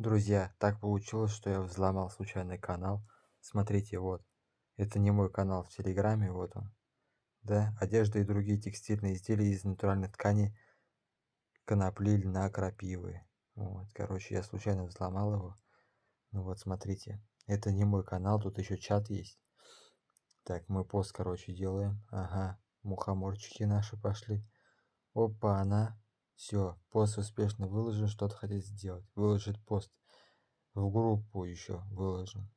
Друзья, так получилось, что я взломал случайный канал. Смотрите, вот. Это не мой канал в Телеграме, вот он. Да, одежда и другие текстильные изделия из натуральной ткани конопли, на крапивы. Вот, короче, я случайно взломал его. Ну вот, смотрите. Это не мой канал, тут еще чат есть. Так, мы пост, короче, делаем. Ага, мухоморчики наши пошли. Опа, она. Все, пост успешно выложен, что-то хотите сделать. Выложит пост. В группу еще выложим,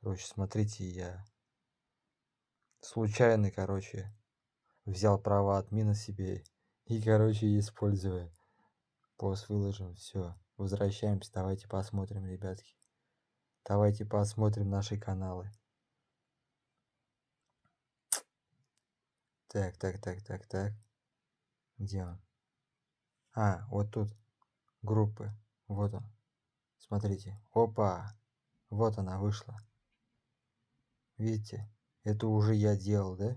Короче, смотрите, я случайно, короче, взял права админа себе и, короче, используя. Пост выложен, все. Возвращаемся, давайте посмотрим, ребятки. Давайте посмотрим наши каналы. Так, так, так, так, так. Где он? А, вот тут. Группы. Вот он. Смотрите. Опа! Вот она вышла. Видите? Это уже я делал, да?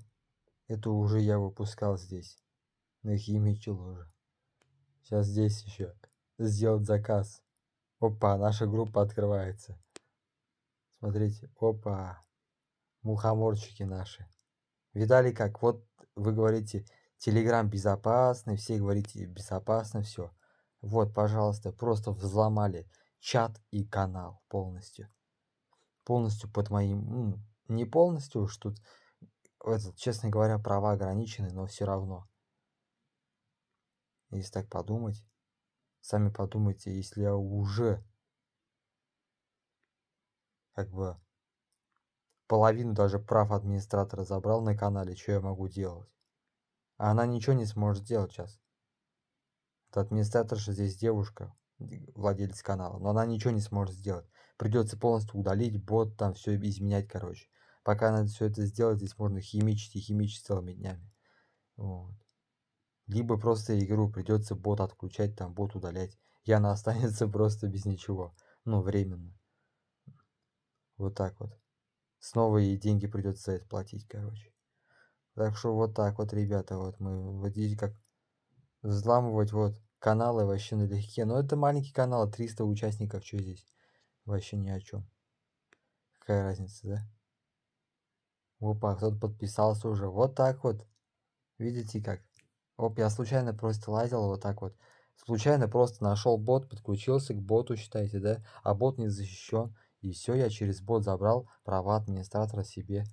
Это уже я выпускал здесь. на Нахимичил уже. Сейчас здесь еще. Сделать заказ. Опа, наша группа открывается. Смотрите, опа. Мухоморчики наши. Видали как? Вот вы говорите, Телеграм безопасный, все говорите безопасно, все. Вот, пожалуйста, просто взломали чат и канал полностью. Полностью под моим... Ну, не полностью уж тут, этот, честно говоря, права ограничены, но все равно. Если так подумать, сами подумайте, если я уже как бы половину даже прав администратора забрал на канале, что я могу делать? А она ничего не сможет сделать сейчас. Это администраторша здесь девушка, владелец канала, но она ничего не сможет сделать. Придется полностью удалить бот, там все изменять, короче. Пока надо все это сделать, здесь можно химичить и химичить целыми днями. Вот. Либо просто игру придется бот отключать, там бот удалять. И она останется просто без ничего. Ну, временно. Вот так вот. Снова ей деньги придется за это платить, короче. Так что вот так вот, ребята, вот мы, вот видите, как взламывать вот каналы вообще налегке. Но ну, это маленький канал, 300 а участников, что здесь? Вообще ни о чем. Какая разница, да? Опа, кто-то подписался уже. Вот так вот. Видите как? Оп, я случайно просто лазил вот так вот. Случайно просто нашел бот, подключился к боту, считайте, да? А бот не защищен. И все, я через бот забрал права администратора себе.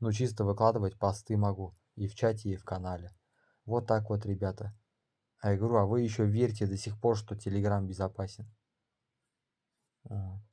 Ну чисто выкладывать посты могу. И в чате, и в канале. Вот так вот, ребята. А я говорю, а вы еще верьте до сих пор, что Телеграм безопасен. Вот.